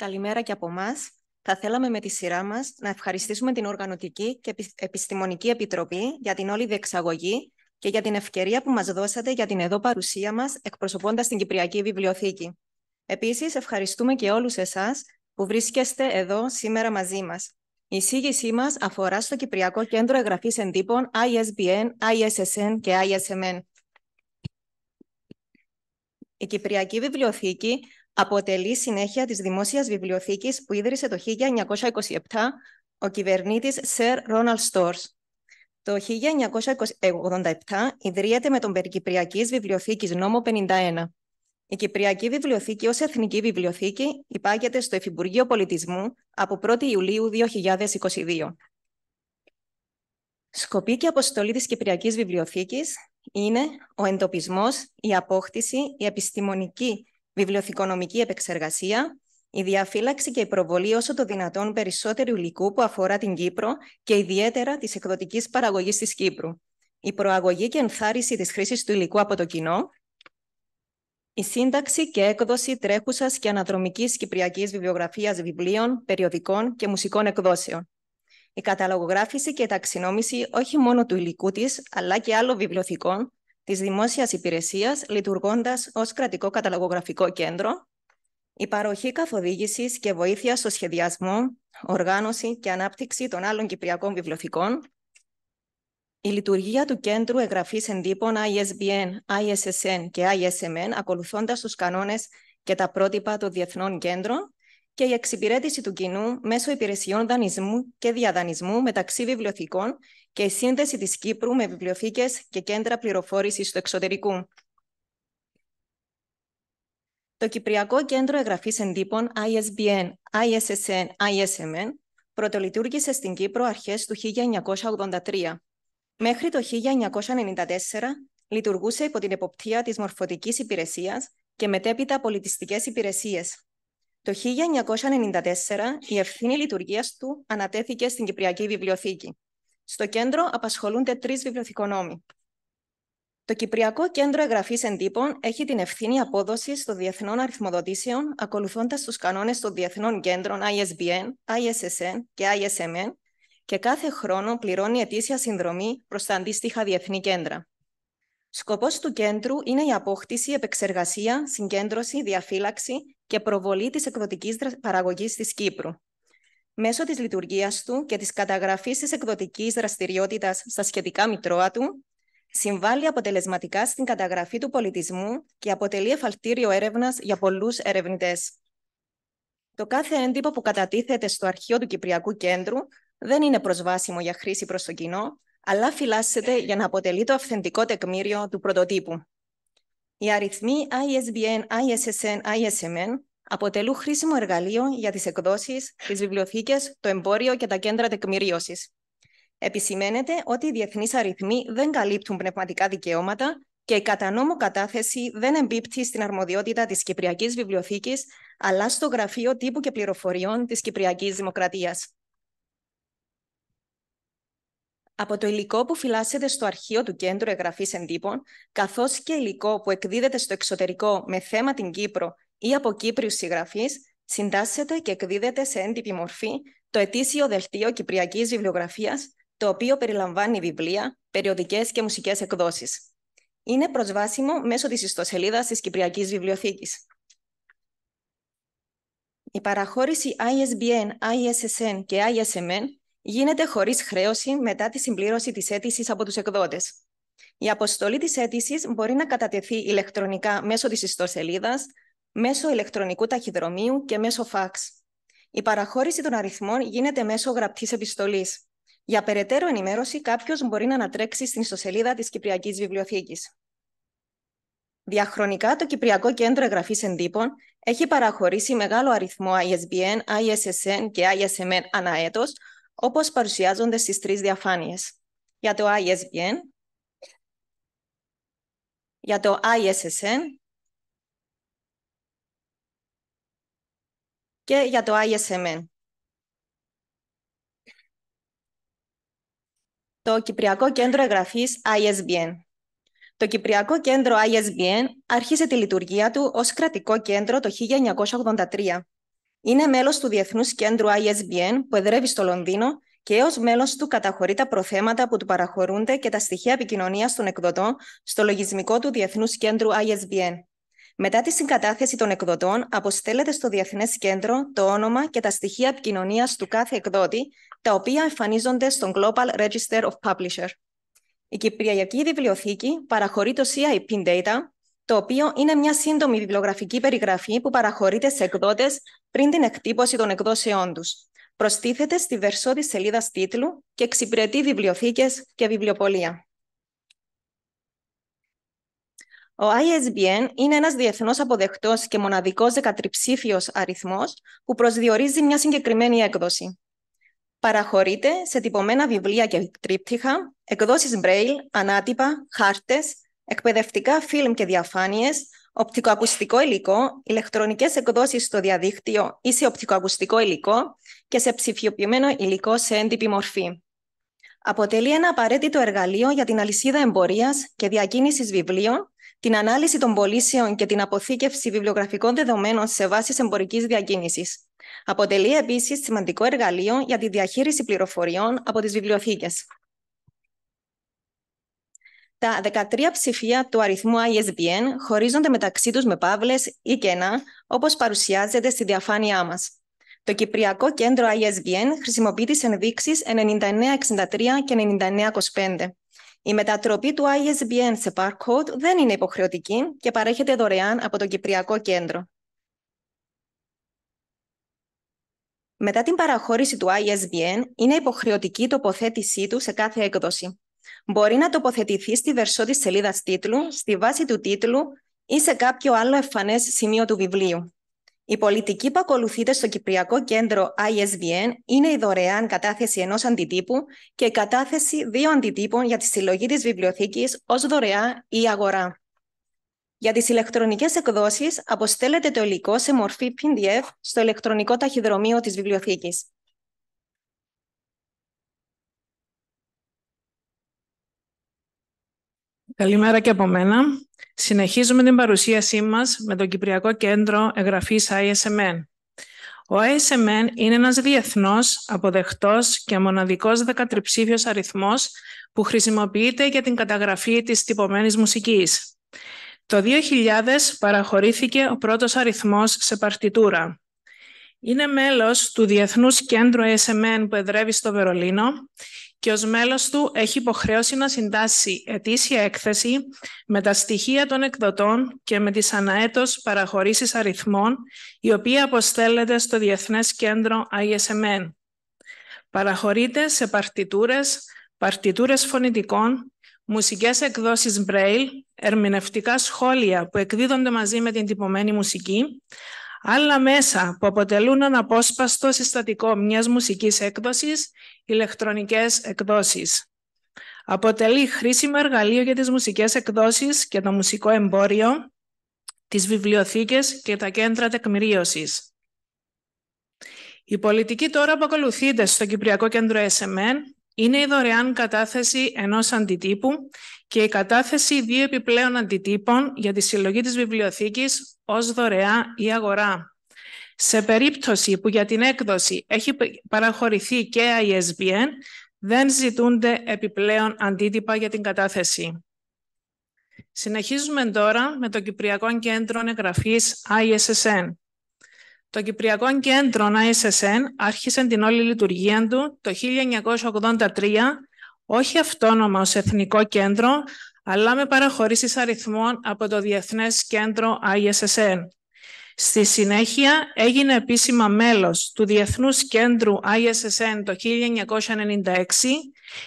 Καλημέρα και από εμάς. Θα θέλαμε με τη σειρά μας να ευχαριστήσουμε την Οργανωτική και Επιστημονική Επιτροπή για την όλη διεξαγωγή και για την ευκαιρία που μας δώσατε για την εδώ παρουσία μας εκπροσωπώντας την Κυπριακή Βιβλιοθήκη. Επίσης, ευχαριστούμε και όλους εσάς που βρίσκεστε εδώ σήμερα μαζί μας. Η εισήγησή μας αφορά στο Κυπριακό Κέντρο Εγγραφής Εντύπων ISBN, ISSN και ISMN. Η Κυπριακή Βιβλιοθήκη αποτελεί συνέχεια της Δημόσιας Βιβλιοθήκης που ίδρυσε το 1927 ο κυβερνήτης Sir Ronald Stores. Το 1987 ιδρύεται με τον Περικυπριακής Βιβλιοθήκης νόμο 51. Η Κυπριακή Βιβλιοθήκη ως Εθνική Βιβλιοθήκη υπάγεται στο Εφημπουργείο Πολιτισμού από 1η Ιουλίου 2022. Σκοπή και αποστολή της Κυπριακής Βιβλιοθήκης είναι ο εντοπισμός, η απόκτηση, η επιστημονική βιβλιοθηκονομική επεξεργασία, η διαφύλαξη και η προβολή όσο το δυνατόν περισσότερου υλικού που αφορά την Κύπρο και ιδιαίτερα της εκδοτικής παραγωγής της Κύπρου. Η προαγωγή και ενθάρρυνση της χρήσης του υλικού από το κοινό. Η σύνταξη και έκδοση τρέχουσας και αναδρομικής κυπριακής βιβλιογραφίας βιβλίων, περιοδικών και μουσικών εκδόσεων. Η καταλογογράφηση και ταξινόμηση όχι μόνο του υλικού της, αλλά και άλλων βιβλιοθηκών, Της δημόσιας υπηρεσίας, λειτουργώντας ως κρατικό καταλογογραφικό κέντρο, η παροχή καθοδήγησης και βοήθεια στο σχεδιασμό, οργάνωση και ανάπτυξη των άλλων κυπριακών βιβλιοθηκών, η λειτουργία του Κέντρου Εγγραφής Εντύπων ISBN, ISSN και ISMN, ακολουθώντας τους κανόνες και τα πρότυπα των διεθνών κέντρων, και η εξυπηρέτηση του κοινού μέσω υπηρεσιών δανεισμού και διαδανεισμού μεταξύ βιβλιοθηκών και η σύνδεση της Κύπρου με βιβλιοθήκες και κέντρα πληροφόρησης του εξωτερικού. Το Κυπριακό Κέντρο Εγγραφής Εντύπων ISBN, ISSN, ISMN πρωτολειτουργήσε στην Κύπρο αρχές του 1983. Μέχρι το 1994 λειτουργούσε υπό την εποπτεία της Μορφωτικής Υπηρεσίας και μετέπειτα πολιτιστικές υπηρεσίες. Το 1994 η ευθύνη λειτουργίας του ανατέθηκε στην Κυπριακή Βιβλιοθήκη. Στο κέντρο απασχολούνται τρεις βιβλιοθηκονόμοι. Το Κυπριακό Κέντρο Εγγραφής Εντύπων έχει την ευθύνη απόδοσης των διεθνών αριθμοδοτήσεων ακολουθώντας τους κανόνες των διεθνών κέντρων ISBN, ISSN και ISMN και κάθε χρόνο πληρώνει ετήσια συνδρομή προς τα αντίστοιχα διεθνή κέντρα. Σκοπός του κέντρου είναι η απόκτηση, επεξεργασία, συγκέντρωση, διαφύλαξη και προβολή της εκδοτικής παραγωγής της Κύπρου. Μέσω της λειτουργίας του και της καταγραφής της εκδοτικής δραστηριότητας στα σχετικά μητρώα του, συμβάλλει αποτελεσματικά στην καταγραφή του πολιτισμού και αποτελεί εφαλτήριο έρευνας για πολλούς ερευνητές. Το κάθε έντυπο που κατατίθεται στο αρχείο του Κυπριακού Κέντρου δεν είναι προσβάσιμο για χρήση προς το κοινό, αλλά φυλάσσεται για να αποτελεί το αυθεντικό τεκμήριο του πρωτοτύπου. Οι αριθμοί ISBN, ISSN, ISMN αποτελούν χρήσιμο εργαλείο για τις εκδόσεις, τις βιβλιοθήκες, το εμπόριο και τα κέντρα τεκμηρίωσης. Επισημαίνεται ότι οι διεθνείς αριθμοί δεν καλύπτουν πνευματικά δικαιώματα και η κατά κατάθεση δεν εμπίπτει στην αρμοδιότητα της Κυπριακής Βιβλιοθήκης, αλλά στο Γραφείο Τύπου και Πληροφοριών της Κυπριακής Δημοκρατίας από το υλικό που φυλάσσεται στο αρχείο του Κέντρου Εγγραφής Εντύπων, καθώς και υλικό που εκδίδεται στο εξωτερικό με θέμα την Κύπρο ή από Κύπριους συγγραφείς, συντάσσεται και εκδίδεται σε έντυπη μορφή το ετήσιο δελτίο Κυπριακής Βιβλιογραφίας, το οποίο περιλαμβάνει βιβλία, περιοδικές και μουσικές εκδόσεις. Είναι προσβάσιμο μέσω της ιστοσελίδας της Κυπριακής Βιβλιοθήκης. Η παραχώρηση ISBN, ISSN και ISMN γίνεται χωρίς χρέωση μετά τη συμπλήρωση της αίτησης από τους εκδότες. Η αποστολή της αίτησης μπορεί να κατατεθεί ηλεκτρονικά μέσω της ιστοσελίδας, μέσω ηλεκτρονικού ταχυδρομείου και μέσω φαξ. Η παραχώρηση των αριθμών γίνεται μέσω γραπτής επιστολής. Για περαιτέρω ενημέρωση, κάποιος μπορεί να ανατρέξει στην ιστοσελίδα της Κυπριακής Βιβλιοθήκης. Διαχρονικά, το Κυπριακό Κέντρο Εγγραφής Εντύπων έχει παραχωρήσει μεγάλο αριθμό ISBN, ISSN και ISMN ανά όπως παρουσιάζονται στις τρεις διαφάνειες. Για το ISBN, για το ISSN και για το ISMN. Το Κυπριακό Κέντρο Εγγραφής ISBN. Το Κυπριακό Κέντρο ISBN άρχισε τη λειτουργία του ως κρατικό κέντρο το 1983 είναι μέλος του Διεθνούς Κέντρου ISBN που εδρεύει στο Λονδίνο και ως μέλος του καταχωρεί τα προθέματα που του παραχωρούνται και τα στοιχεία επικοινωνίας των εκδοτών στο λογισμικό του Διεθνούς Κέντρου ISBN. Μετά τη συγκατάθεση των εκδοτών, αποστέλλεται στο Διεθνές Κέντρο το όνομα και τα στοιχεία επικοινωνίας του κάθε εκδότη, τα οποία εμφανίζονται στον Global Register of Publisher. Η Κυπριακή Βιβλιοθήκη παραχωρεί το CIP Data, το οποίο είναι μια σύντομη βιβλιογραφική περιγραφή που παραχωρείται σε εκδότες πριν την εκτύπωση των εκδόσεών τους. Προστίθεται στη βερσό της σελίδας τίτλου και εξυπηρετεί βιβλιοθήκες και βιβλιοπολία. Ο ISBN είναι ένας διεθνώς αποδεκτός και μοναδικός δεκατριψήφιος αριθμός που προσδιορίζει μια συγκεκριμένη έκδοση. Παραχωρείται σε τυπωμένα βιβλία και τρίπτυχα, εκδόσεις braille, ανάτυπα, χάρτες, εκπαιδευτικά φιλμ και διαφάνειες, οπτικοακουστικό υλικό, ηλεκτρονικές εκδόσεις στο διαδίκτυο ή σε οπτικοακουστικό υλικό και σε ψηφιοποιημένο υλικό σε έντυπη μορφή. Αποτελεί ένα απαραίτητο εργαλείο για την αλυσίδα εμπορίας και διακίνησης βιβλίων, την ανάλυση των πωλήσεων και την αποθήκευση βιβλιογραφικών δεδομένων σε βάσεις εμπορικής διακίνησης. Αποτελεί επίσης σημαντικό εργαλείο για τη διαχείριση πληροφοριών από τις βιβλιοθήκες. Τα 13 ψηφία του αριθμού ISBN χωρίζονται μεταξύ τους με παύλες ή κενά, όπως παρουσιάζεται στη διαφάνειά μας. Το Κυπριακό Κέντρο ISBN χρησιμοποιεί τις ενδείξεις 9963 και 9925. Η μετατροπή του ISBN σε barcode δεν είναι υποχρεωτική και παρέχεται δωρεάν από το Κυπριακό Κέντρο. Μετά την παραχώρηση του ISBN, είναι υποχρεωτική η τοποθέτησή του σε κάθε έκδοση μπορεί να τοποθετηθεί στη βερσό της σελίδας τίτλου, στη βάση του τίτλου ή σε κάποιο άλλο εμφανές σημείο του βιβλίου. Η πολιτική που ακολουθείται στο Κυπριακό Κέντρο ISBN είναι η δωρεάν κατάθεση ενός αντιτύπου και η κατάθεση δύο αντιτύπων για τη συλλογή της βιβλιοθήκης ως δωρεά ή αγορά. Για τις ηλεκτρονικές εκδόσεις αποστέλλεται το υλικό σε μορφή PDF στο ηλεκτρονικό ταχυδρομείο της βιβλιοθήκης. Καλημέρα και από μένα. Συνεχίζουμε την παρουσίασή μας με το Κυπριακό Κέντρο Εγγραφής ISMN. Ο ISMN είναι ένας διεθνώς αποδεκτός και μοναδικός δεκατριψήφιος αριθμός που χρησιμοποιείται για την καταγραφή της τυπωμένης μουσικής. Το 2000 παραχωρήθηκε ο πρώτος αριθμός σε παρτιτούρα. Είναι μέλος του Διεθνούς Κέντρου ISMN που εδρεύει στο Βερολίνο και ως μέλος του έχει υποχρέωση να συντάσσει ετήσια έκθεση με τα στοιχεία των εκδοτών και με τις αναέτος παραχωρήσεις αριθμών, η οποία αποστέλλεται στο Διεθνές Κέντρο ISMN. Παραχωρείται σε παρτιτούρες, παρτιτούρες φωνητικών, μουσικές εκδόσεις Braille, ερμηνευτικά σχόλια που εκδίδονται μαζί με την τυπωμένη μουσική, Άλλα μέσα που αποτελούν αναπόσπαστο συστατικό μιας μουσικής έκδοσης, ηλεκτρονικές εκδόσεις. Αποτελεί χρήσιμο εργαλείο για τις μουσικές εκδόσεις και το μουσικό εμπόριο, τις βιβλιοθήκες και τα κέντρα τεκμηρίωσης. Η πολιτική τώρα που ακολουθείται στο Κυπριακό Κέντρο SMN είναι η δωρεάν κατάθεση ενός αντιτύπου και η κατάθεση δύο επιπλέον αντιτύπων για τη συλλογή της βιβλιοθήκης ως δωρεά ή αγορά. Σε περίπτωση που για την έκδοση έχει παραχωρηθεί και ISBN, δεν ζητούνται επιπλέον αντίτυπα για την κατάθεση. Συνεχίζουμε τώρα με το Κυπριακό Κέντρο Εγγραφής ISSN. Το Κυπριακό Κέντρο ISSN άρχισε την όλη λειτουργία του το 1983 όχι αυτόνομα ως εθνικό κέντρο, αλλά με παραχωρήσεις αριθμών από το Διεθνές Κέντρο ISSN. Στη συνέχεια έγινε επίσημα μέλος του Διεθνούς Κέντρου ISSN το 1996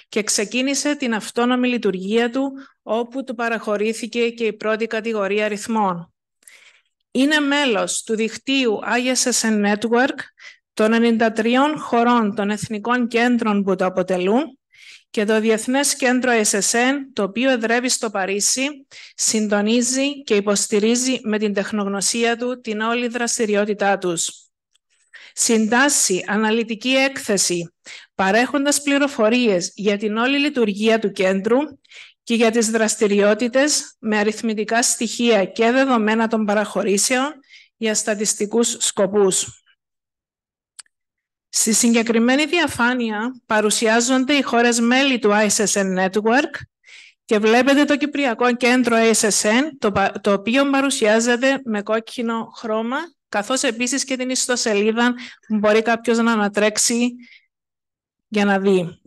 και ξεκίνησε την αυτόνομη λειτουργία του όπου του παραχωρήθηκε και η πρώτη κατηγορία αριθμών. Είναι μέλος του δικτύου ISSN Network των 93 χωρών των εθνικών κέντρων που το αποτελούν και το Διεθνές Κέντρο SSN, το οποίο εδρεύει στο Παρίσι, συντονίζει και υποστηρίζει με την τεχνογνωσία του την όλη δραστηριότητά τους. Συντάσσει αναλυτική έκθεση, παρέχοντας πληροφορίες για την όλη λειτουργία του κέντρου και για τις δραστηριότητες με αριθμητικά στοιχεία και δεδομένα των παραχωρήσεων για στατιστικούς σκοπούς. Στη συγκεκριμένη διαφάνεια παρουσιάζονται οι χώρες μέλη του ISSN Network και βλέπετε το Κυπριακό Κέντρο ISSN, το οποίο παρουσιάζεται με κόκκινο χρώμα, καθώς επίσης και την ιστοσελίδα που μπορεί κάποιος να ανατρέξει για να δει.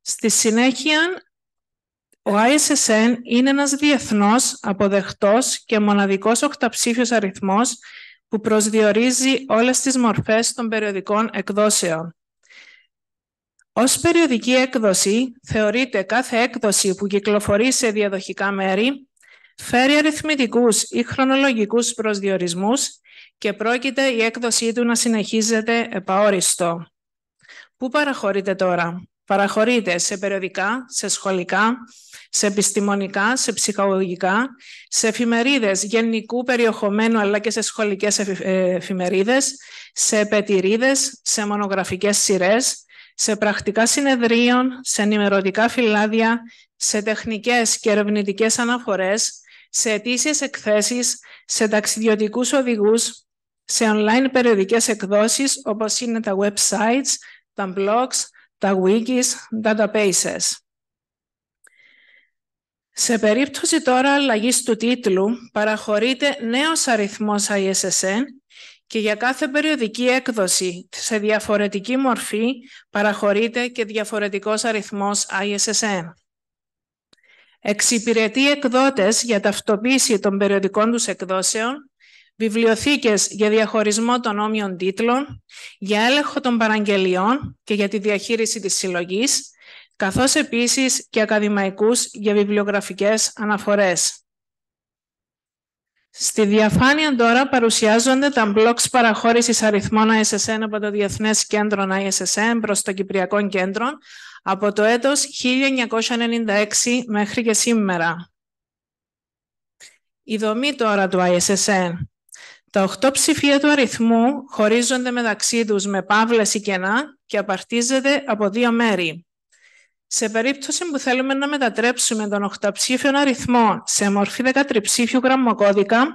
Στη συνέχεια, ο ISSN είναι ένας διεθνός, αποδεχτός και μοναδικός οκταψήφιος αριθμός που προσδιορίζει όλες τις μορφές των περιοδικών εκδόσεων. Ως περιοδική έκδοση θεωρείται κάθε έκδοση που κυκλοφορεί σε διαδοχικά μέρη, φέρει αριθμητικούς ή χρονολογικούς προσδιορισμούς και πρόκειται η έκδοσή του να συνεχίζεται επαόριστο. Πού παραχωρείται τώρα. Παραχωρείται σε περιοδικά, σε σχολικά, σε επιστημονικά, σε ψυχαγωγικά, σε εφημερίδες γενικού περιεχομένου αλλά και σε σχολικές ε, εφημερίδες, σε επετηρίδες, σε μονογραφικές σειρές, σε πρακτικά συνεδρίων, σε ενημερωτικά φυλάδια, σε τεχνικές και ερευνητικές αναφορές, σε αιτήσιες εκθέσεις, σε ταξιδιωτικούς οδηγούς, σε online περιοδικές εκδόσεις όπως είναι τα websites, τα blogs, τα wikis databases. Σε περίπτωση τώρα αλλαγής του τίτλου, παραχωρείται νέος αριθμός ISSN και για κάθε περιοδική έκδοση σε διαφορετική μορφή παραχωρείται και διαφορετικός αριθμός ISSN. Εξυπηρετεί εκδότες για ταυτοποίηση των περιοδικών τους εκδόσεων βιβλιοθήκες για διαχωρισμό των όμοιων τίτλων, για έλεγχο των παραγγελιών και για τη διαχείριση της συλλογής, καθώς επίσης και ακαδημαϊκούς για βιβλιογραφικές αναφορές. Στη διαφάνεια τώρα παρουσιάζονται τα blocks παραχώρησης αριθμών ISSN από το Διεθνές Κέντρο ISSN προς το Κυπριακό Κέντρο από το έτος 1996 μέχρι και σήμερα. Η δομή τώρα του ISSN. Τα οχτώ ψηφία του αριθμού χωρίζονται μεταξύ τους με παύλες ή κενά και απαρτίζεται από δύο μέρη. Σε περίπτωση που θέλουμε να μετατρέψουμε τον οχταψήφιον αριθμό σε μορφή δεκατριψήφιου γραμμοκώδικα,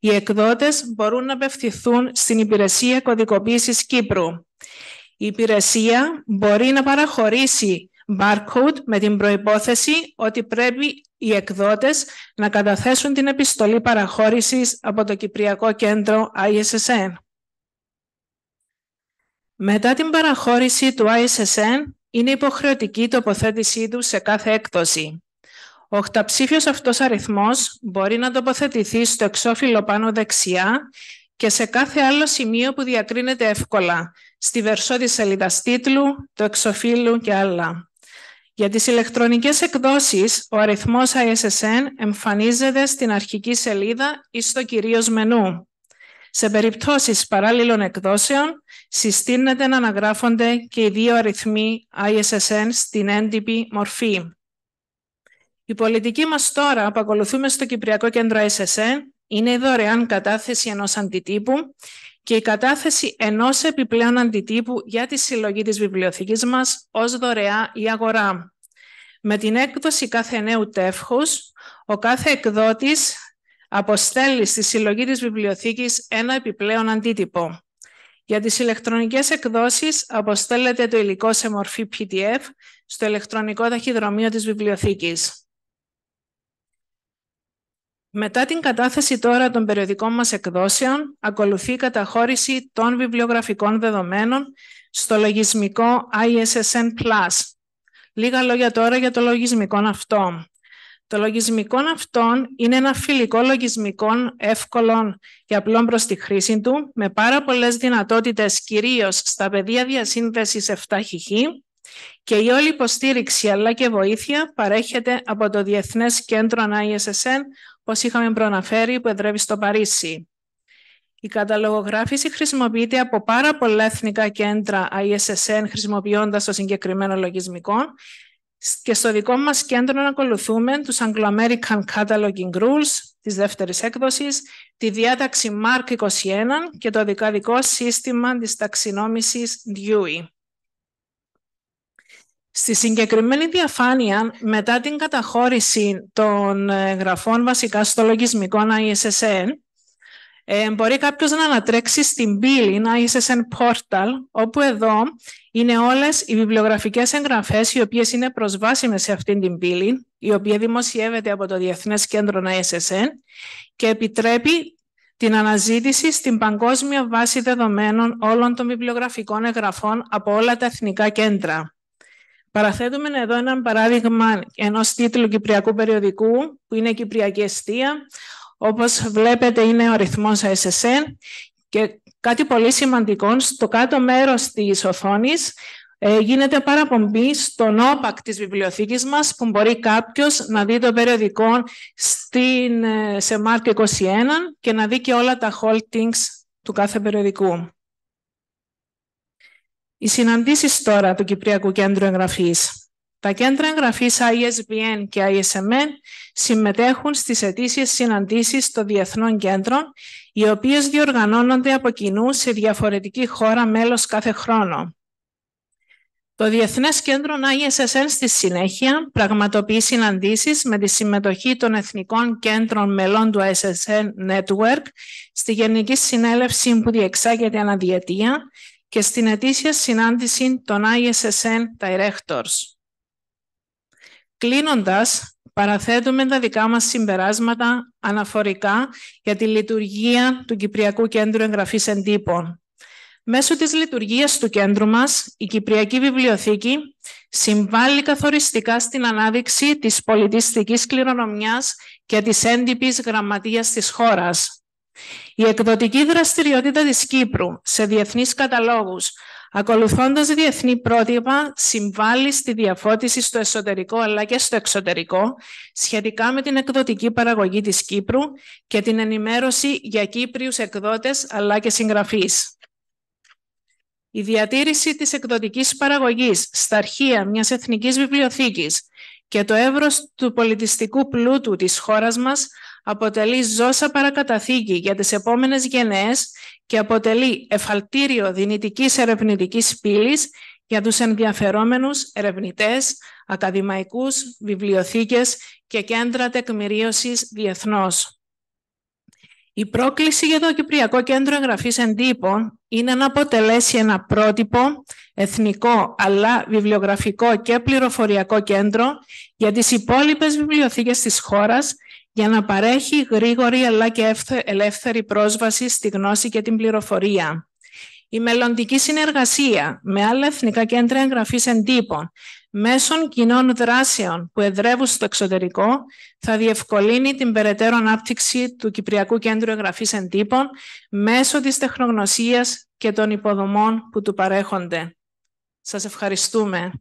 οι εκδότες μπορούν να απευθυνθούν στην Υπηρεσία Κωδικοποίησης Κύπρου. Η υπηρεσία μπορεί να παραχωρήσει barcode με την προϋπόθεση ότι πρέπει οι εκδότες να καταθέσουν την επιστολή παραχώρησης από το Κυπριακό Κέντρο ISSN. Μετά την παραχώρηση του ISSN, είναι υποχρεωτική η τοποθέτησή του σε κάθε έκδοση. Ο οχταψήφιος αυτός αριθμός μπορεί να τοποθετηθεί στο εξώφυλλο πάνω δεξιά και σε κάθε άλλο σημείο που διακρίνεται εύκολα, στη βερσό σελίδας τίτλου, το εξωφύλλου και άλλα. Για τις ηλεκτρονικές εκδόσεις, ο αριθμός ISSN εμφανίζεται στην αρχική σελίδα ή στο κυρίως μενού. Σε περιπτώσεις παράλληλων εκδόσεων, συστήνεται να αναγράφονται και οι δύο αριθμοί ISSN στην έντυπη μορφή. Η πολιτική μας τώρα που ακολουθούμε στο Κυπριακό Κέντρο ISSN είναι η δωρεάν κατάθεση ενός αντιτύπου και η κατάθεση ενός επιπλέον αντιτύπου για τη συλλογή της βιβλιοθήκης μας ως δωρεά ή αγορά. Με την έκδοση κάθε νέου τεύχους, ο κάθε εκδότης αποστέλει στη συλλογή της βιβλιοθήκης ένα επιπλέον αντίτυπο. Για τις ηλεκτρονικές εκδόσεις αποστέλλεται το υλικό σε μορφή PDF στο ηλεκτρονικό ταχυδρομείο της βιβλιοθήκης. Μετά την κατάθεση τώρα των περιοδικών μας εκδόσεων, ακολουθεί η καταχώρηση των βιβλιογραφικών δεδομένων στο λογισμικό ISSN+. Λίγα λόγια τώρα για το λογισμικό αυτό. Το λογισμικό αυτό είναι ένα φιλικό λογισμικό εύκολο και απλό προς τη χρήση του, με πάρα πολλές δυνατότητες κυρίως στα πεδια διασύνδεσης διασύνδεσης 7χ και η όλη υποστήριξη αλλά και βοήθεια παρέχεται από το Διεθνές Κέντρο ISSN όπως είχαμε προαναφέρει, που εδρεύει στο Παρίσι. Η καταλογογράφηση χρησιμοποιείται από πάρα πολλά εθνικά κέντρα ISSN χρησιμοποιώντας το συγκεκριμένο λογισμικό και στο δικό μας κέντρο να ακολουθούμε τους Anglo-American Cataloging Rules της δεύτερης έκδοσης, τη διάταξη Mark 21 και το δικαδικό σύστημα της ταξινόμησης DEWEY. Στη συγκεκριμένη διαφάνεια, μετά την καταχώρηση των ε, γραφών βασικά στο λογισμικό ISSN, ε, μπορεί κάποιος να ανατρέξει στην πύλη ISSN Portal, όπου εδώ είναι όλες οι βιβλιογραφικές εγγραφές οι οποίες είναι προσβάσιμες σε αυτήν την πύλη, η οποία δημοσιεύεται από το Διεθνές Κέντρο ISSN και επιτρέπει την αναζήτηση στην παγκόσμια βάση δεδομένων όλων των βιβλιογραφικών εγγραφών από όλα τα εθνικά κέντρα. Παραθέτουμε εδώ ένα παράδειγμα ενός τίτλου κυπριακού περιοδικού, που είναι «Κυπριακή αιστεία». Όπως βλέπετε είναι ο ρυθμός SSN και κάτι πολύ σημαντικό, στο κάτω μέρος της οθόνης ε, γίνεται παραπομπή στον όπακ της βιβλιοθήκης μας που μπορεί κάποιος να δει το περιοδικό στην, ε, σε Μάρκο 21 και να δει και όλα τα holdings του κάθε περιοδικού. Οι συναντήσεις τώρα του Κυπριακού Κέντρου Εγγραφής. Τα κέντρα εγγραφής ISBN και ISMN συμμετέχουν στις ετήσιες συναντήσεις των διεθνών κέντρων, οι οποίες διοργανώνονται από κοινού σε διαφορετική χώρα μέλος κάθε χρόνο. Το Διεθνές Κέντρο ISSN στη συνέχεια πραγματοποιεί συναντήσεις με τη συμμετοχή των Εθνικών Κέντρων Μελών του ISSN Network στη Γενική Συνέλευση που διεξάγεται αναδιαιτία και στην ετήσια συνάντηση των ISSN Directors. Κλείνοντας, παραθέτουμε τα δικά μας συμπεράσματα αναφορικά για τη λειτουργία του Κυπριακού Κέντρου Εγγραφής Εντύπων. Μέσω της λειτουργίας του κέντρου μας, η Κυπριακή Βιβλιοθήκη συμβάλλει καθοριστικά στην ανάδειξη της πολιτιστικής κληρονομιάς και της έντυπης γραμματείας της χώρας. Η εκδοτική δραστηριότητα της Κύπρου σε διεθνείς καταλόγους, ακολουθώντας διεθνή πρότυπα, συμβάλλει στη διαφώτιση στο εσωτερικό αλλά και στο εξωτερικό σχετικά με την εκδοτική παραγωγή της Κύπρου και την ενημέρωση για Κύπριους εκδότες αλλά και συγγραφείς. Η διατήρηση της εκδοτικής παραγωγής στα αρχεία μιας εθνικής βιβλιοθήκης και το εύρος του πολιτιστικού πλούτου της χώρας μας αποτελεί ζώσα παρακαταθήκη για τις επόμενες γενναίες και αποτελεί εφαλτήριο δυνητικής ερευνητικής πύλης για τους ενδιαφερόμενους ερευνητές, ακαδημαϊκούς, βιβλιοθήκες και κέντρα τεκμηρίωσης διεθνώς. Η πρόκληση για το Κυπριακό Κέντρο Εγγραφής Εντύπων είναι να αποτελέσει ένα πρότυπο εθνικό αλλά βιβλιογραφικό και πληροφοριακό κέντρο για τις υπόλοιπες βιβλιοθήκες της χώρας για να παρέχει γρήγορη αλλά και ελεύθερη πρόσβαση στη γνώση και την πληροφορία. Η μελλοντική συνεργασία με άλλα εθνικά κέντρα εγγραφής εντύπων μέσων κοινών δράσεων που εδρεύουν στο εξωτερικό θα διευκολύνει την περαιτέρω ανάπτυξη του Κυπριακού Κέντρου Εγγραφής Εντύπων μέσω της τεχνογνωσίας και των υποδομών που του παρέχονται. Σας ευχαριστούμε.